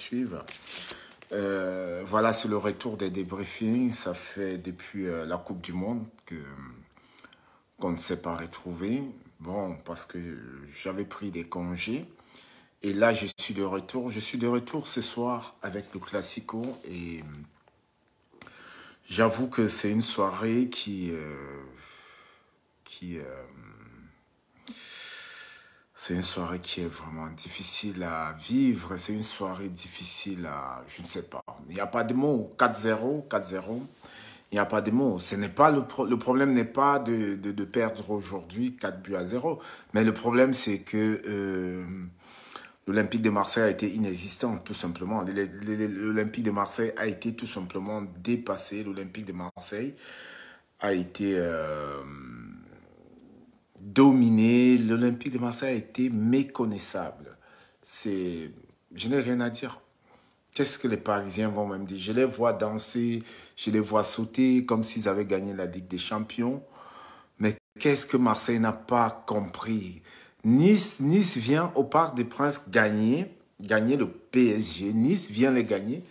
suivre. Euh, voilà, c'est le retour des débriefings. Ça fait depuis euh, la Coupe du Monde qu'on ne s'est pas retrouvé. Bon, parce que j'avais pris des congés. Et là, je suis de retour. Je suis de retour ce soir avec le Classico. Et j'avoue que c'est une soirée qui... Euh, qui c'est une soirée qui est vraiment difficile à vivre. C'est une soirée difficile à... Je ne sais pas. Il n'y a pas de mots. 4-0, 4-0. Il n'y a pas de mots. Ce n'est pas le, problème n'est pas de, perdre aujourd'hui 4 buts à 0. Mais le problème, c'est que euh, l'Olympique de Marseille a été inexistant, tout simplement. L'Olympique de Marseille a été tout simplement dépassé. L'Olympique de Marseille a été... Euh, dominé. L'Olympique de Marseille a été méconnaissable. C'est, je n'ai rien à dire. Qu'est-ce que les Parisiens vont même dire Je les vois danser, je les vois sauter comme s'ils avaient gagné la Ligue des Champions. Mais qu'est-ce que Marseille n'a pas compris Nice, nice vient au Parc des Princes gagner, gagner le PSG. Nice vient les gagner.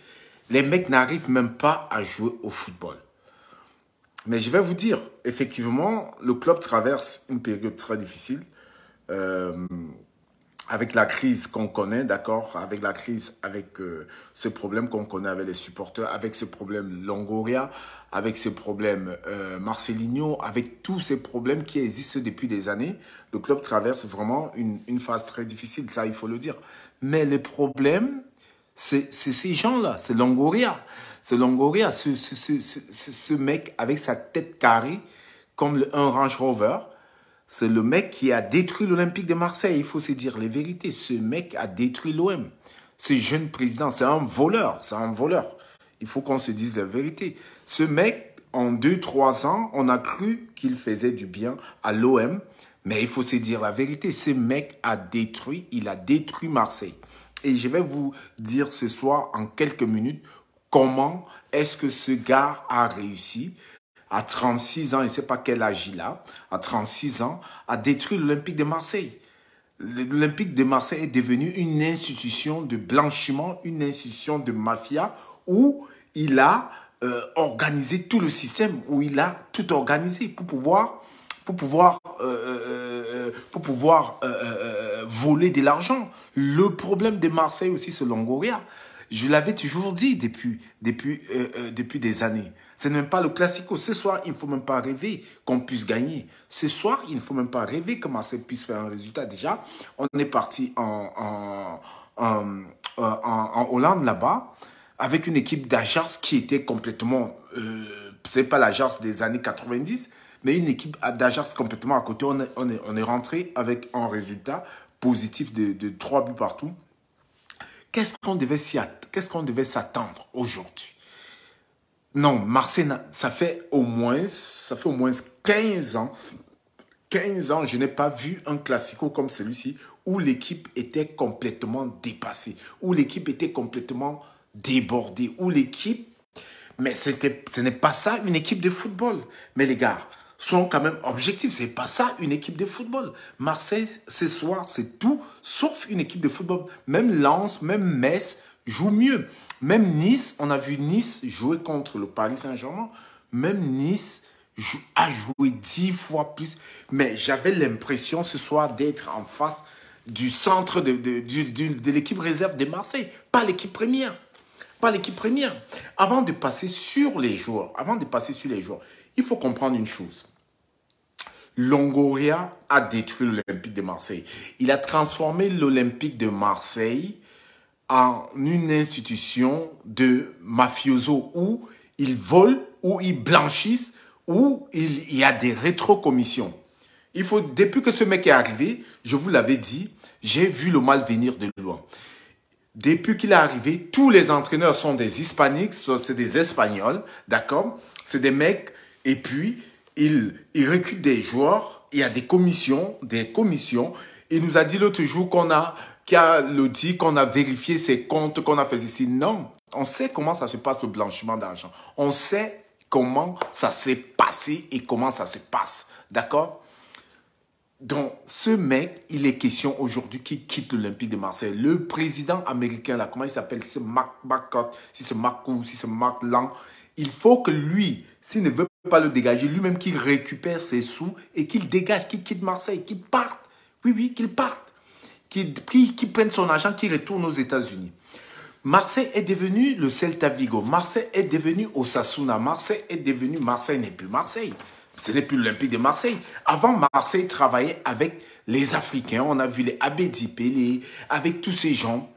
Les mecs n'arrivent même pas à jouer au football. Mais je vais vous dire, effectivement, le club traverse une période très difficile. Euh, avec la crise qu'on connaît, d'accord Avec la crise, avec euh, ce ces problèmes qu'on connaît avec les supporters, avec ce problème Longoria, avec ces problèmes euh, Marcelinho, avec tous ces problèmes qui existent depuis des années, le club traverse vraiment une, phase très difficile, ça il faut le dire. Mais les problèmes, c'est ces gens-là, c'est Longoria, c'est Longoria, ce, ce, mec avec sa tête carrée, comme un Range Rover, c'est le mec qui a détruit l'Olympique de Marseille. Il faut se dire les vérités. Ce mec a détruit l'OM. Ce jeune président, c'est un voleur. C'est un voleur. Il faut qu'on se dise la vérité. Ce mec, en 2-3 ans, on a cru qu'il faisait du bien à l'OM. Mais il faut se dire la vérité. Ce mec a détruit, il a détruit Marseille. Et je vais vous dire ce soir, en quelques minutes, comment est-ce que ce gars a réussi à 36 ans, il ne sait pas quel âge il a, à 36 ans, à détruire l'Olympique de Marseille. L'Olympique de Marseille est devenu une institution de blanchiment, une institution de mafia où il a euh, organisé tout le système, où il a tout organisé pour pouvoir, pour pouvoir, euh, euh, pour pouvoir voler de l'argent. Le problème de Marseille aussi, c'est Longoria. Je l'avais toujours dit depuis, depuis, euh, euh, depuis des années. Ce n'est même pas le classico. Ce soir, il ne faut même pas rêver qu'on puisse gagner. Ce soir, il ne faut même pas rêver que Marseille puisse faire un résultat. Déjà, on est parti en, en, en, euh, Hollande là-bas avec une équipe d'Ajax qui était complètement... Euh, c'est pas l'Ajax des années 90, mais une équipe d'Ajax complètement à côté. On est, on est, on est rentré avec un résultat positif de, de 3 buts partout. Qu'est-ce qu'on devait devait s'attendre aujourd'hui Non, Marseille, ça fait au moins, ça fait au moins 15 ans, 15 ans, je n'ai pas vu un classico comme celui-ci où l'équipe était complètement dépassée, où l'équipe était complètement débordée, où l'équipe mais ce n'est pas ça une équipe de football. Mais les gars, sont quand même objectifs. C'est pas ça une équipe de football. Marseille, ce soir, c'est tout sauf une équipe de football. Même Lens, même Metz joue mieux. Même Nice, on a vu Nice jouer contre le Paris Saint-Germain. Même Nice a joué dix fois plus. Mais j'avais l'impression ce soir d'être en face du centre de, de l'équipe réserve de Marseille, pas l'équipe première. Pas l'équipe première. Avant de passer sur les joueurs, avant de passer sur les joueurs, il faut comprendre une chose. Longoria a détruit l'Olympique de Marseille. Il a transformé l'Olympique de Marseille en une institution de mafioso où ils volent, où ils blanchissent, où il y a des rétrocommissions. Il faut, depuis que ce mec est arrivé, je vous l'avais dit, j'ai vu le mal venir de loin. Depuis qu'il est arrivé, tous les entraîneurs sont des hispaniques, c'est des espagnols, d'accord C'est des mecs et puis, il, il des joueurs. Il y a des commissions, des commissions. Il nous a dit l'autre jour qu'on a, qu'il a qu'on a vérifié ses comptes, qu'on a fait ici. Non, on sait comment ça se passe le blanchiment d'argent. On sait comment ça s'est passé et comment ça se passe. D'accord donc, ce mec, il est question aujourd'hui qu'il quitte l'Olympique de Marseille. Le président américain, là, comment il s'appelle Si c'est Mark si c'est Mark si c'est Il faut que lui, s'il ne veut pas le dégager, lui-même qu'il récupère ses sous et qu'il dégage, qu'il quitte Marseille, qu'il parte. Oui, oui, qu'il parte. Qu'il prenne son argent, qu'il retourne aux États-Unis. Marseille est devenu le Celta Vigo. Marseille est devenu Osasuna. Marseille est devenu Marseille n'est plus Marseille. Ce n'est plus l'Olympique de Marseille. Avant, Marseille travaillait avec les Africains. On a vu les Abedi Pélé, avec tous ces gens.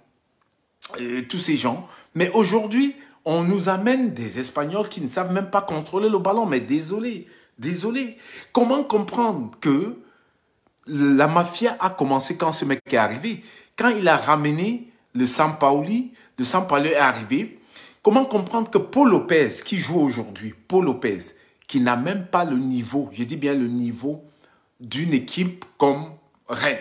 Euh, tous ces gens. Mais aujourd'hui, on nous amène des Espagnols qui ne savent même pas contrôler le ballon. Mais désolé, désolé. Comment comprendre que la mafia a commencé quand ce mec est arrivé Quand il a ramené le Sampaoli, le Paolo est arrivé. Comment comprendre que Paul Lopez, qui joue aujourd'hui, Paul Lopez, qui n'a même pas le niveau, je dis bien le niveau d'une équipe comme Rennes,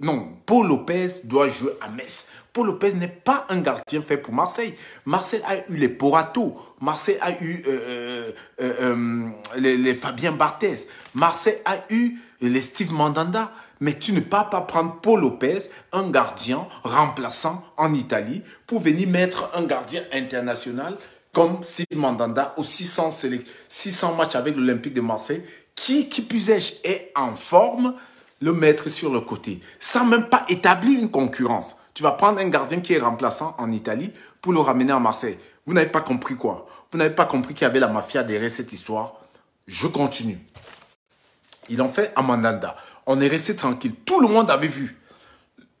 non, Paul Lopez doit jouer à Metz. Paul Lopez n'est pas un gardien fait pour Marseille. Marseille a eu les Porato, Marseille a eu euh, euh, euh, les, Fabien Barthez, Marseille a eu les Steve Mandanda. Mais tu ne peux pas prendre Paul Lopez, un gardien remplaçant en Italie, pour venir mettre un gardien international comme Steve Mandanda aux 600, 600 matchs avec l'Olympique de Marseille, qui, qui puis je est en forme, le mettre sur le côté, sans même pas établir une concurrence. Tu vas prendre un gardien qui est remplaçant en Italie pour le ramener à Marseille. Vous n'avez pas compris quoi Vous n'avez pas compris qu'il y avait la mafia derrière cette histoire Je continue. Il en fait à Mandanda. On est resté tranquille. Tout le monde avait vu.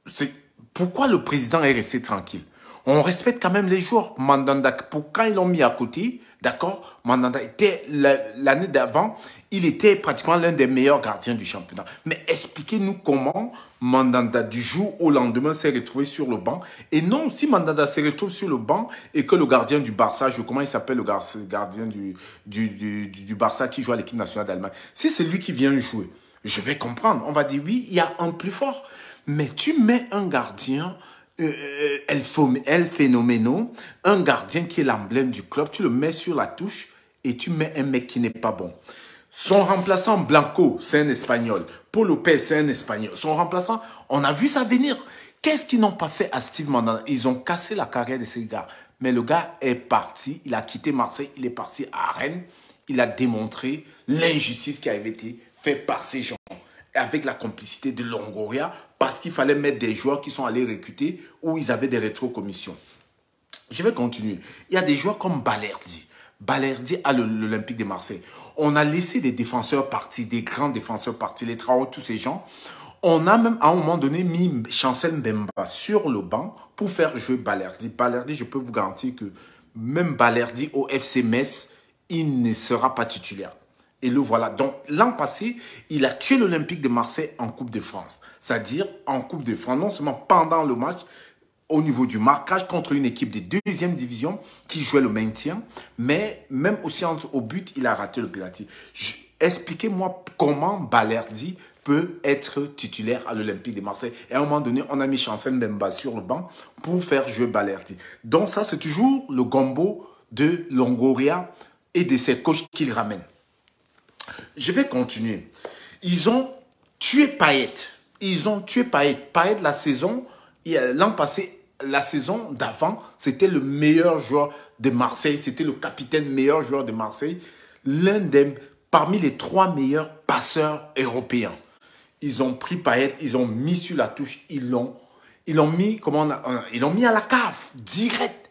C'est pourquoi le président est resté tranquille on respecte quand même les joueurs. Mandanda, pour quand ils l'ont mis à côté, d'accord, Mandanda était l'année d'avant, il était pratiquement l'un des meilleurs gardiens du championnat. Mais expliquez-nous comment Mandanda du jour au lendemain s'est retrouvé sur le banc. Et non, si Mandanda s'est retrouvé sur le banc et que le gardien du Barça, je, comment il s'appelle le gardien du, du, Barça qui joue à l'équipe nationale d'Allemagne, si c'est lui qui vient jouer, je vais comprendre. On va dire oui, il y a un plus fort. Mais tu mets un gardien euh, euh El Fenomeno, un gardien qui est l'emblème du club, tu le mets sur la touche et tu mets un mec qui n'est pas bon. Son remplaçant Blanco, c'est un Espagnol. Paul Lopez, c'est un Espagnol. Son remplaçant, on a vu ça venir. Qu'est-ce qu'ils n'ont pas fait à Steve Mandanda Ils ont cassé la carrière de ces gars. Mais le gars est parti, il a quitté Marseille, il est parti à Rennes. Il a démontré l'injustice qui avait été faite par ces gens. avec la complicité de Longoria, parce qu'il fallait mettre des joueurs qui sont allés recruter ou ils avaient des rétro-commissions. Je vais continuer. Il y a des joueurs comme Balerdi. Balerdi à l'Olympique de Marseille. On a laissé des défenseurs partis, des grands défenseurs partis, les Traoré, tous ces gens. On a même à un moment donné mis Chancel Mbemba sur le banc pour faire jouer Balerdi. Balerdi, je peux vous garantir que même Balerdi au FC Metz, il ne sera pas titulaire. Et le voilà. Donc, l'an passé, il a tué l'Olympique de Marseille en Coupe de France. C'est-à-dire en Coupe de France, non seulement pendant le match, au niveau du marquage contre une équipe de deuxième division qui jouait le maintien, mais même aussi au but, il a raté le penalty. Expliquez-moi comment Balerdi peut être titulaire à l'Olympique de Marseille. Et à un moment donné, on a mis Chancel Mbemba sur le banc pour faire jouer Balerdi. Donc ça, c'est toujours le gombo de Longoria et de ses coachs qu'il ramène. Je vais continuer. Ils ont tué Payet. Ils ont tué Payet. Payet, la saison, l'an passé, la saison d'avant, c'était le meilleur joueur de Marseille. C'était le capitaine meilleur joueur de Marseille. L'un des, parmi les trois meilleurs passeurs européens. Ils ont pris Payet, ils ont mis sur la touche, ils l'ont, ils l'ont mis, comment euh, ils l'ont mis à la cave, direct.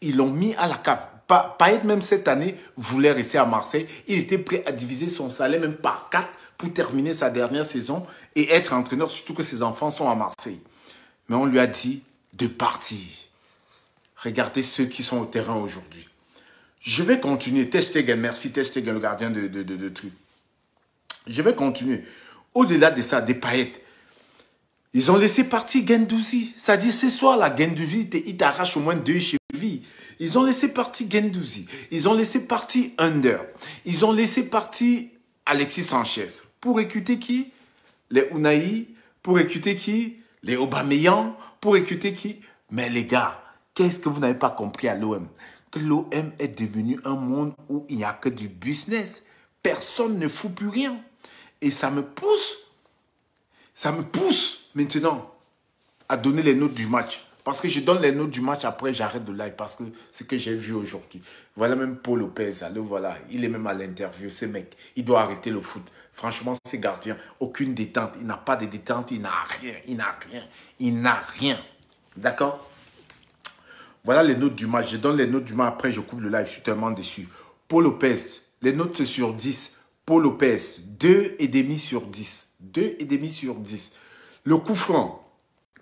Ils l'ont mis à la cave. Payet, même cette année, voulait rester à Marseille. Il était prêt à diviser son salaire même par quatre pour terminer sa dernière saison et être entraîneur, surtout que ses enfants sont à Marseille. Mais on lui a dit de partir. Regardez ceux qui sont au terrain aujourd'hui. Je vais continuer. Techtegen, merci Techtegen, le gardien de, de, Je vais continuer. Au-delà de ça, des paillettes. Ils ont laissé partir Gendouzi. C'est-à-dire, ce soir-là, Gendouzi, il t'arrache au moins deux chevilles. Ils ont laissé partir Gendouzi. Ils ont laissé partir Under. Ils ont laissé partir Alexis Sanchez. Pour écouter qui Les Unai. Pour écouter qui Les Aubameyang. Pour écouter qui Mais les gars, qu'est-ce que vous n'avez pas compris à l'OM Que l'OM est devenu un monde où il n'y a que du business. Personne ne fout plus rien. Et ça me pousse. Ça me pousse maintenant à donner les notes du match. Parce que je donne les notes du match, après j'arrête de live parce que ce que j'ai vu aujourd'hui. Voilà même Paul Lopez, voilà, il est même à l'interview, ce mec, il doit arrêter le foot. Franchement, c'est gardien, aucune détente, il n'a pas de détente, il n'a rien, il n'a rien, il n'a rien. D'accord Voilà les notes du match, je donne les notes du match, après je coupe le live, je suis tellement déçu. Paul Lopez, les notes sur 10. Paul Lopez, 2,5 sur 10. 2,5 sur 10. Le coup franc,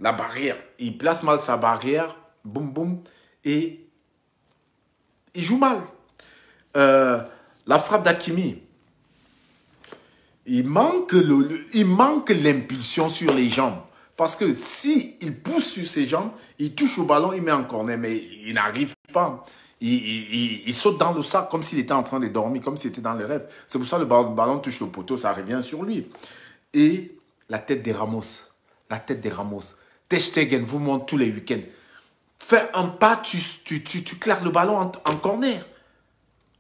la barrière. Il place mal sa barrière, boum boum, et il joue mal. Euh, la frappe d'Akimi, il manque le, l'impulsion sur les jambes. Parce que si il pousse sur ses jambes, il touche au ballon, il met un cornet, mais il n'arrive pas. Il, saute dans le sac comme s'il était en train de dormir, comme s'il était dans le rêve. C'est pour ça que le ballon touche le poteau, ça revient sur lui. Et la tête des Ramos. La tête des Ramos. Testegen vous montre tous les week-ends. Fais un pas, tu, tu, tu, tu claques le ballon en, corner.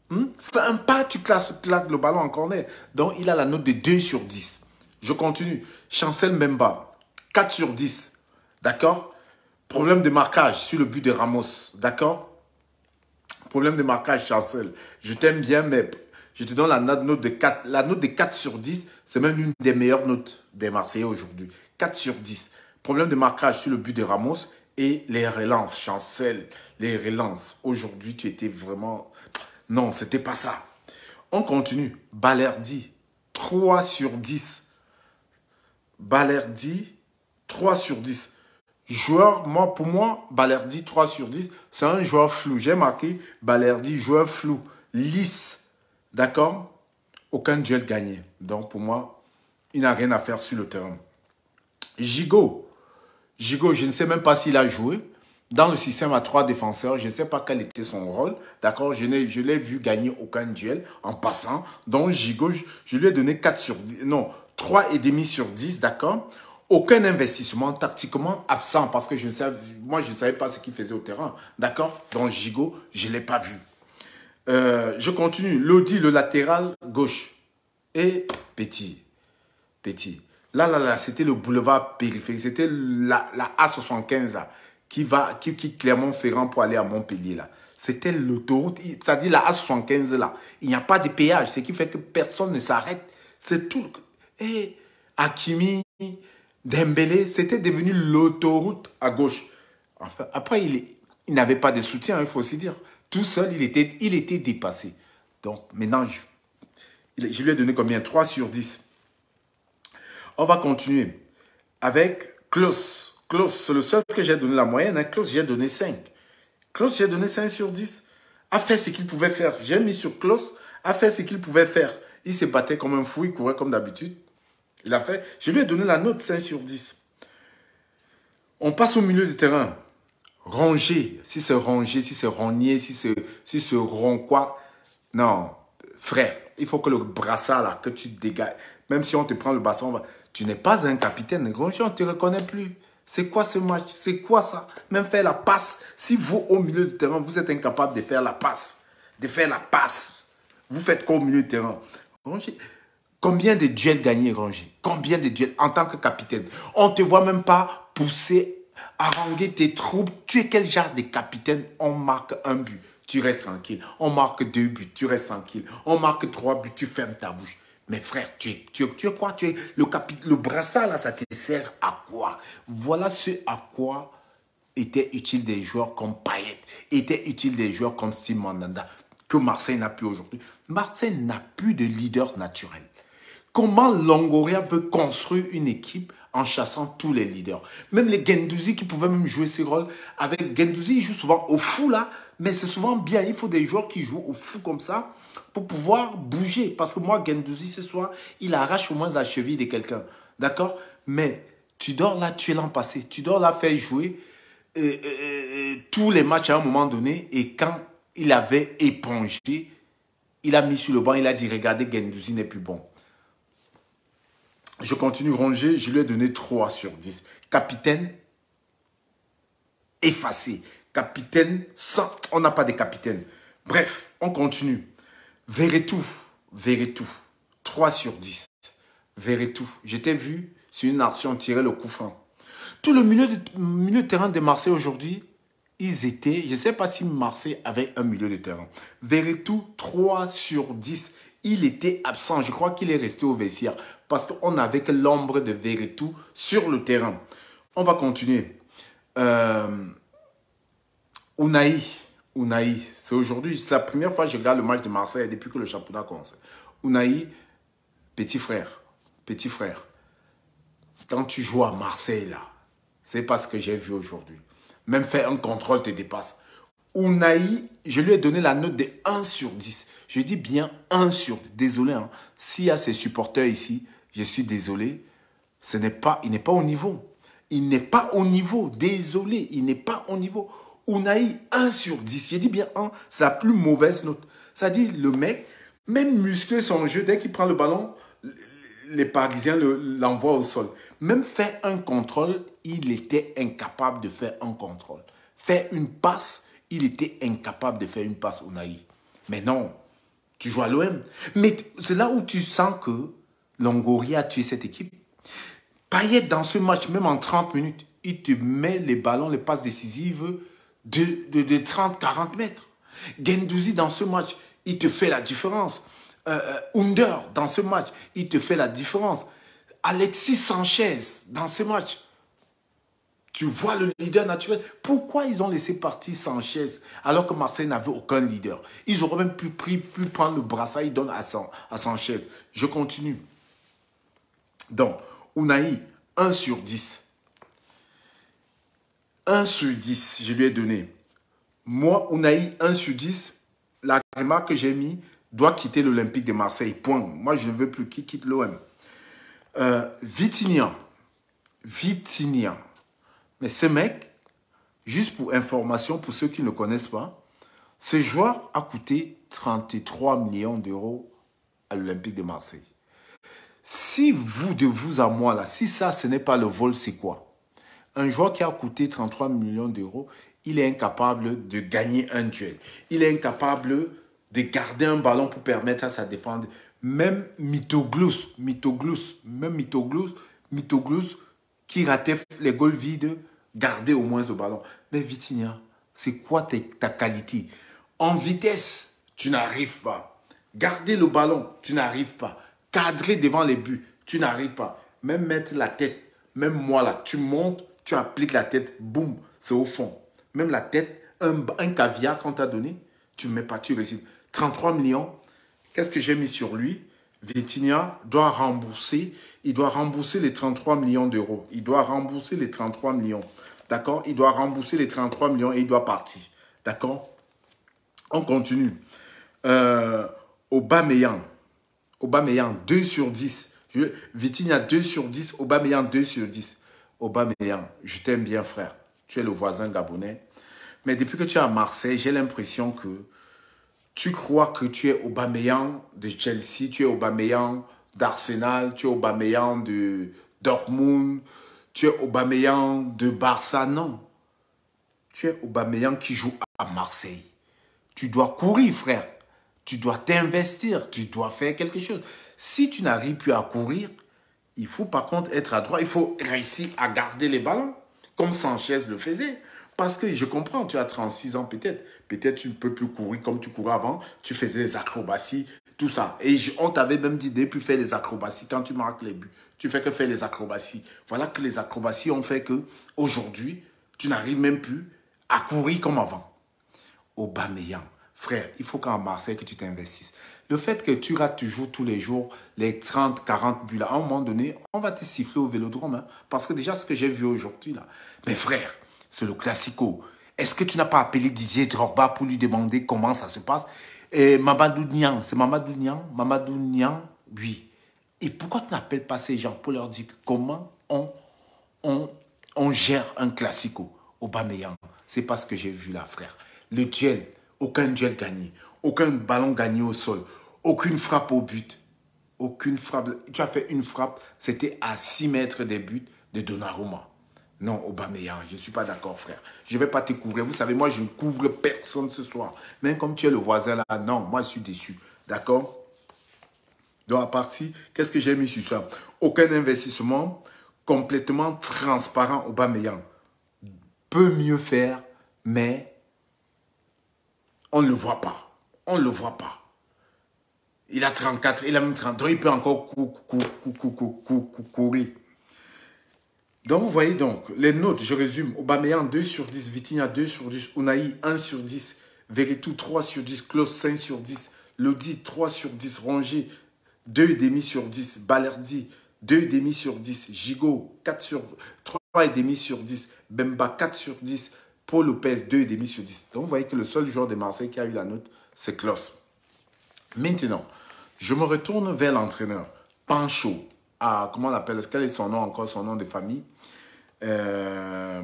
Hmm? Fais un pas, tu claques, le ballon en corner. Donc, il a la note de 2 sur 10. Je continue. Chancel Memba, 4 sur 10. D'accord Problème de marquage sur le but de Ramos. D'accord Problème de marquage, Chancel. Je t'aime bien, mais je te donne la note de 4. La note de 4 sur 10, c'est même une des meilleures notes des Marseillais aujourd'hui. 4 sur 10. Problème de marquage sur le but de Ramos et les relances, Chancel, les relances. Aujourd'hui, tu étais vraiment... Non, c'était pas ça. On continue. Balerdi, 3 sur 10. Balerdi, 3 sur 10. Joueur, moi, pour moi, Balerdi, 3 sur 10, c'est un joueur flou. J'ai marqué Balerdi, joueur flou, lisse. D'accord Aucun duel gagné. Donc, pour moi, il n'a rien à faire sur le terrain. Gigot, Gigo, je ne sais même pas s'il a joué. Dans le système à trois défenseurs, je ne sais pas quel était son rôle. D'accord Je ne l'ai vu gagner aucun duel en passant. Donc, Gigo, je, lui ai donné 4 sur 10. Non, 3,5 sur 10. D'accord Aucun investissement tactiquement absent parce que je moi, je ne savais pas ce qu'il faisait au terrain. D'accord Donc, Gigo, je ne l'ai pas vu. Euh, je continue. Lodi, le latéral gauche. Et Petit. Petit. Là, là, là, c'était le boulevard périphérique. C'était la, la, A75 là, qui va, qui, qui Clermont-Ferrand pour aller à Montpellier là. C'était l'autoroute, Ça dit, la A75 là. Il n'y a pas de péage, ce qui fait que personne ne s'arrête. C'est tout. Et eh, Hakimi, Dembélé, c'était devenu l'autoroute à gauche. Enfin, après, il, il n'avait pas de soutien, il faut aussi dire. Tout seul, il était, il était dépassé. Donc maintenant, je, je lui ai donné combien 3 sur 10. On va continuer avec Klaus. Klaus, c'est le seul que j'ai donné la moyenne. Hein. Klaus, j'ai donné 5. Klaus, j'ai donné 5 sur 10. A fait ce qu'il pouvait faire. J'ai mis sur Klaus, a fait ce qu'il pouvait faire. Il se battait comme un fou, il courait comme d'habitude. Il a fait. Je lui ai donné la note 5 sur 10. On passe au milieu du terrain. Ranger. Si c'est ranger, si c'est rogner, si c'est si quoi. Non, frère, il faut que le brassard là, que tu dégages. Même si on te prend le bassin, on va. Tu n'es pas un capitaine de on ne ne reconnais plus. C'est quoi ce match C'est quoi ça Même faire la passe. Si vous, au milieu du terrain, vous êtes incapable de faire la passe, de faire la passe, vous faites quoi au milieu du terrain Combien de duels gagnés, Granger Combien de duels en tant que capitaine On ne te voit même pas pousser, à haranguer tes troupes. Tu es quel genre de capitaine On marque un but, tu restes tranquille. On marque deux buts, tu restes tranquille. On marque trois buts, tu fermes ta bouche. Mais frère, tu es, tu, tu quoi Tu le, le brassard là, ça te sert à quoi Voilà ce à quoi étaient utiles des joueurs comme Payet, était utiles des joueurs comme Steve Mandanda, que Marseille n'a plus aujourd'hui. Marseille n'a plus de leader naturel. Comment Longoria veut construire une équipe en chassant tous les leaders Même les Gendouzi qui pouvaient même jouer ces rôles. Avec Gendouzi, il joue souvent au fou là. Mais c'est souvent bien. Il faut des joueurs qui jouent au fou comme ça pour pouvoir bouger. Parce que moi, Gendouzi, ce soir, il arrache au moins la cheville de quelqu'un. D'accord Mais tu dors là, tu es l'an passé. Tu dors là, faire jouer euh, euh, euh, tous les matchs à un moment donné. Et quand il avait épongé, il a mis sur le banc, il a dit, regardez, Gendouzi n'est plus bon. Je continue ronger, je lui ai donné 3 sur 10. Capitaine, effacé. Capitaine, ça, on n'a pas de capitaine. Bref, on continue. Verrez tout, verrez tout. 3 sur 10. Verrez tout. J'étais vu sur une action tirer le coup franc. Tout le milieu de, milieu terrain de Marseille aujourd'hui, ils étaient, je ne sais pas si Marseille avait un milieu de terrain. tout 3 sur 10, il était absent. Je crois qu'il est resté au vestiaire parce qu'on n'avait que l'ombre de tout sur le terrain. On va continuer. Euh, Ounaï, Ounaï, c'est aujourd'hui, c'est la première fois que je regarde le match de Marseille depuis que le championnat commence. Ounaï, petit frère, petit frère, quand tu joues à Marseille là, c'est pas ce que j'ai vu aujourd'hui. Même faire un contrôle te dépasse. Ounaï, je lui ai donné la note de 1 sur 10. Je dis bien 1 sur 10. Désolé, hein. s'il y a ses supporters ici, je suis désolé. Ce n'est pas, il n'est pas au niveau. Il n'est pas au niveau. Désolé, il n'est pas au niveau. Unai, 1 sur 10. J'ai dit bien 1, c'est la plus mauvaise note. Ça dit, le mec, même musclé son jeu, dès qu'il prend le ballon, les Parisiens l'envoient au sol. Même faire un contrôle, il était incapable de faire un contrôle. Faire une passe, il était incapable de faire une passe Unai. Mais non, tu joues à l'OM. Mais c'est là où tu sens que Longoria a tué cette équipe. Payet, dans ce match, même en 30 minutes, il te met les ballons, les passes décisives de, 30, 40 mètres. Gendouzi, dans ce match, il te fait la différence. Euh, euh dans ce match, il te fait la différence. Alexis Sanchez, dans ce match, tu vois le leader naturel. Pourquoi ils ont laissé partir Sanchez alors que Marseille n'avait aucun leader Ils auraient même pu, prendre le brassard qu'ils donnent à, San, à Sanchez. Je continue. Donc, Unai, 1 sur 10. 1 sur 10, je lui ai donné. Moi, eu 1 sur 10, la que j'ai mis doit quitter l'Olympique de Marseille. Point. Moi, je ne veux plus qu'il quitte l'OM. Euh, Vitignan. Vitignan. Mais ce mec, juste pour information, pour ceux qui ne connaissent pas, ce joueur a coûté 33 millions d'euros à l'Olympique de Marseille. Si vous, de vous à moi, là, si ça, ce n'est pas le vol, c'est quoi un joueur qui a coûté 33 millions d'euros, il est incapable de gagner un duel. Il est incapable de garder un ballon pour permettre à sa défense. Même Mitoglous, Mitoglous, même Mitoglous, Mitoglous qui ratait les goals vides, gardait au moins le ballon. Mais Vitinha, c'est quoi ta qualité En vitesse, tu n'arrives pas. Garder le ballon, tu n'arrives pas. Cadrer devant les buts, tu n'arrives pas. Même mettre la tête, même moi là, tu montes, tu appliques la tête, boum, c'est au fond. Même la tête, un, caviar qu'on t'a donné, tu ne mets pas, tu réussis. 33 millions, qu'est-ce que j'ai mis sur lui Vitinia doit rembourser, il doit rembourser les 33 millions d'euros. Il doit rembourser les 33 millions. D'accord Il doit rembourser les 33 millions et il doit partir. D'accord On continue. Euh, Aubameyang. Aubameyang, 2 sur 10. Vitinia 2 sur 10. Aubameyang, 2 sur 10. Aubameyang, je t'aime bien frère, tu es le voisin gabonais, mais depuis que tu es à Marseille, j'ai l'impression que tu crois que tu es Aubameyang de Chelsea, tu es Aubameyang d'Arsenal, tu es Aubameyang de Dortmund, tu es Aubameyang de Barça, non. Tu es Aubameyang qui joue à Marseille. Tu dois courir, frère. Tu dois t'investir, tu dois faire quelque chose. Si tu n'arrives plus à courir, il faut par contre être adroit, il faut réussir à garder les ballons, comme Sanchez le faisait. Parce que je comprends, tu as 36 ans peut-être. Peut-être tu ne peux plus courir comme tu courais avant. Tu faisais les acrobaties, tout ça. Et on t'avait même dit depuis faire les acrobaties quand tu marques les buts. Tu fais que faire les acrobaties. Voilà que les acrobaties ont fait que aujourd'hui, tu n'arrives même plus à courir comme avant. Aubameyang, frère, il faut qu'en Marseille que tu t'investisses. Le fait que tu rates toujours tous les jours les 30, 40 buts, là, à un moment donné, on va te siffler au vélodrome. Hein. parce que déjà, ce que j'ai vu aujourd'hui, là, mes frères, c'est le classico. Est-ce que tu n'as pas appelé Didier Drogba pour lui demander comment ça se passe Et Mamadou Nian, c'est Mamadou Nian Mamadou Nian, oui. Et pourquoi tu n'appelles pas ces gens pour leur dire comment on, on, gère un classico au Ce c'est pas ce que j'ai vu là, frère. Le duel, aucun duel gagné, aucun ballon gagné au sol, aucune frappe au but. Aucune frappe. Tu as fait une frappe, c'était à 6 mètres des buts de Donnarumma. Non, Aubameyang, je ne suis pas d'accord, frère. Je ne vais pas te couvrir. Vous savez, moi, je ne couvre personne ce soir. Même comme tu es le voisin là, non, moi, je suis déçu. D'accord Donc, à partir, qu'est-ce que j'ai mis sur ça Aucun investissement complètement transparent, Aubameyang. Peut mieux faire, mais on ne le voit pas. On ne le voit pas. Il a 34, il a même 30. Donc, il peut encore courir. donc, vous voyez donc, les notes, je résume. Aubameyang, 2 sur 10. Vitinha, 2 sur 10. Unai, 1 sur 10. Veretout, 3 sur 10. Klaus, 5 sur 10. Lodi, 3 sur 10. Rongier, 2,5 sur 10. Balerdi, 2,5 sur 10. Gigot, 4 sur... 3,5 sur 10. Bemba, 4 sur 10. Paul Lopez, 2,5 sur 10. Donc, vous voyez que le seul joueur de Marseille qui a eu la note, c'est Klaus. Maintenant, je me retourne vers l'entraîneur, Pancho. À, comment l'appelle Quel est son nom encore, son nom de famille euh,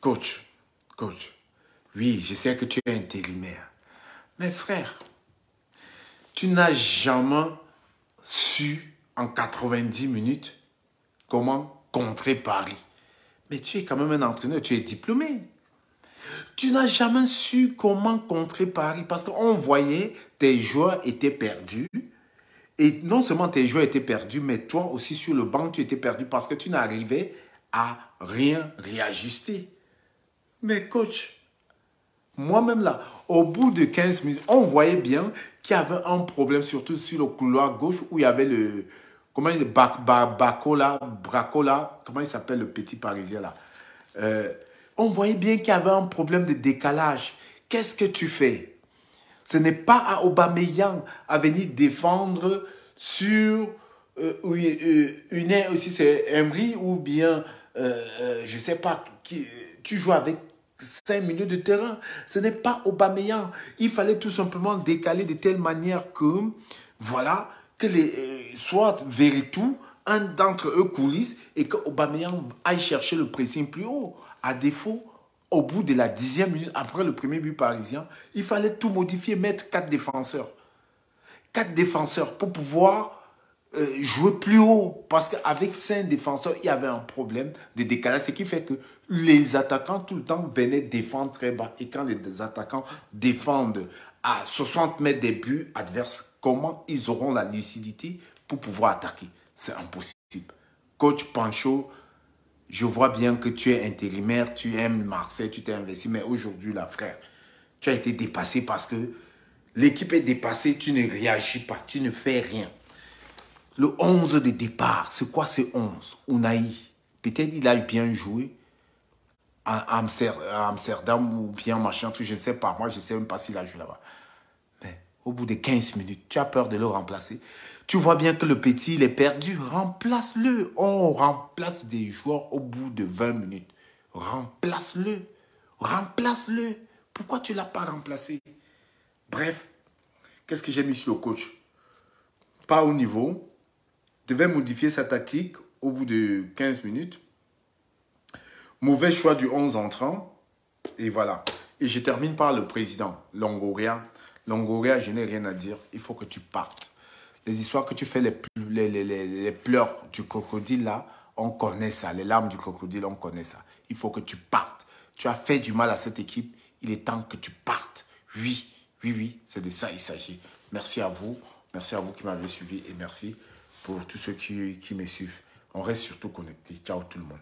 Coach. Coach. Oui, je sais que tu es intérimaire. Mais frère, tu n'as jamais su en 90 minutes comment contrer Paris. Mais tu es quand même un entraîneur, tu es diplômé. Tu n'as jamais su comment contrer Paris parce qu'on voyait tes joueurs étaient perdus. Et non seulement tes joueurs étaient perdus, mais toi aussi sur le banc, tu étais perdu parce que tu n'arrivais à rien réajuster. Mais coach, moi-même là, au bout de 15 minutes, on voyait bien qu'il y avait un problème, surtout sur le couloir gauche où il y avait le. Comment il Bacola, Bracola, comment il s'appelle le petit parisien là euh, on voyait bien qu'il y avait un problème de décalage. Qu'est-ce que tu fais Ce n'est pas à Aubameyang à venir défendre sur euh, euh, une aire aussi c'est Emery ou bien euh, je sais pas qui, tu joues avec 5 minutes de terrain. Ce n'est pas Aubameyang. Il fallait tout simplement décaler de telle manière que voilà que les soit Veretout un d'entre eux coulisse et que Aubameyang aille chercher le pressing plus haut. À défaut, au bout de la dixième minute, après le premier but parisien, il fallait tout modifier, mettre quatre défenseurs. Quatre défenseurs pour pouvoir euh, jouer plus haut. Parce qu'avec cinq défenseurs, il y avait un problème de décalage. Ce qui fait que les attaquants, tout le temps, venaient défendre très bas. Et quand les attaquants défendent à 60 mètres des buts adverses, comment ils auront la lucidité pour pouvoir attaquer C'est impossible. Coach Pancho, je vois bien que tu es intérimaire, tu aimes Marseille, tu t'es investi, mais aujourd'hui, là, frère, tu as été dépassé parce que l'équipe est dépassée, tu ne réagis pas, tu ne fais rien. Le 11 de départ, c'est quoi ce 11 Ounaï, peut-être il a bien joué à Amsterdam ou bien machin, je ne sais pas. Moi, je ne sais même pas s'il a joué là-bas. Mais au bout de 15 minutes, tu as peur de le remplacer. Tu vois bien que le petit, il est perdu. Remplace-le. On oh, remplace des joueurs au bout de 20 minutes. Remplace-le. Remplace-le. Pourquoi tu ne l'as pas remplacé Bref, qu'est-ce que j'ai mis sur le coach Pas au niveau. Devait modifier sa tactique au bout de 15 minutes. Mauvais choix du 11 entrant. Et voilà. Et je termine par le président, Longoria. Longoria, je n'ai rien à dire. Il faut que tu partes les histoires que tu fais, les, pleurs du crocodile, là, on connaît ça. Les larmes du crocodile, on connaît ça. Il faut que tu partes. Tu as fait du mal à cette équipe. Il est temps que tu partes. Oui, oui, oui, c'est de ça il s'agit. Merci à vous. Merci à vous qui m'avez suivi et merci pour tous ceux qui, qui me suivent. On reste surtout connectés. Ciao tout le monde.